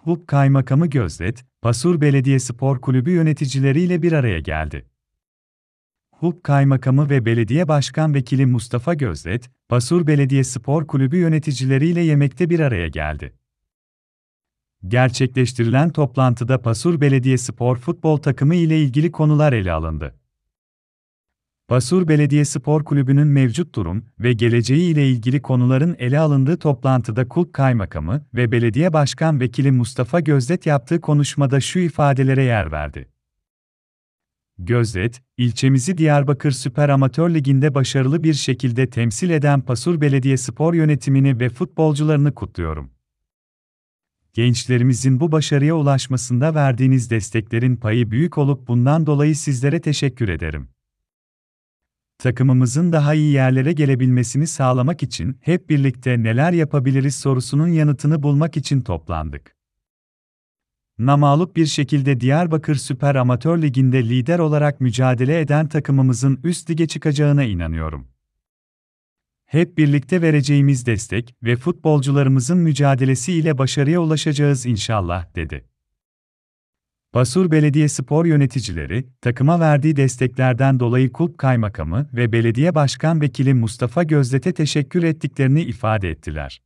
HUB Kaymakamı Gözdet, Pasur Belediye Spor Kulübü yöneticileriyle bir araya geldi. HUB Kaymakamı ve Belediye Başkan Vekili Mustafa Gözdet, Pasur Belediye Spor Kulübü yöneticileriyle yemekte bir araya geldi. Gerçekleştirilen toplantıda Pasur Belediye Spor Futbol Takımı ile ilgili konular ele alındı. Basur Belediye Spor Kulübü'nün mevcut durum ve geleceği ile ilgili konuların ele alındığı toplantıda Kulp Kaymakamı ve Belediye Başkan Vekili Mustafa Gözdet yaptığı konuşmada şu ifadelere yer verdi. Gözdet, ilçemizi Diyarbakır Süper Amatör Ligi'nde başarılı bir şekilde temsil eden Pasur Belediye Spor yönetimini ve futbolcularını kutluyorum. Gençlerimizin bu başarıya ulaşmasında verdiğiniz desteklerin payı büyük olup bundan dolayı sizlere teşekkür ederim takımımızın daha iyi yerlere gelebilmesini sağlamak için hep birlikte neler yapabiliriz sorusunun yanıtını bulmak için toplandık. Namalup bir şekilde Diyarbakır Süper Amatör Ligi'nde lider olarak mücadele eden takımımızın üst lige çıkacağına inanıyorum. Hep birlikte vereceğimiz destek ve futbolcularımızın mücadelesi ile başarıya ulaşacağız inşallah, dedi. Basur Belediye Spor yöneticileri, takıma verdiği desteklerden dolayı kulüp kaymakamı ve belediye başkan vekili Mustafa Gözdet'e teşekkür ettiklerini ifade ettiler.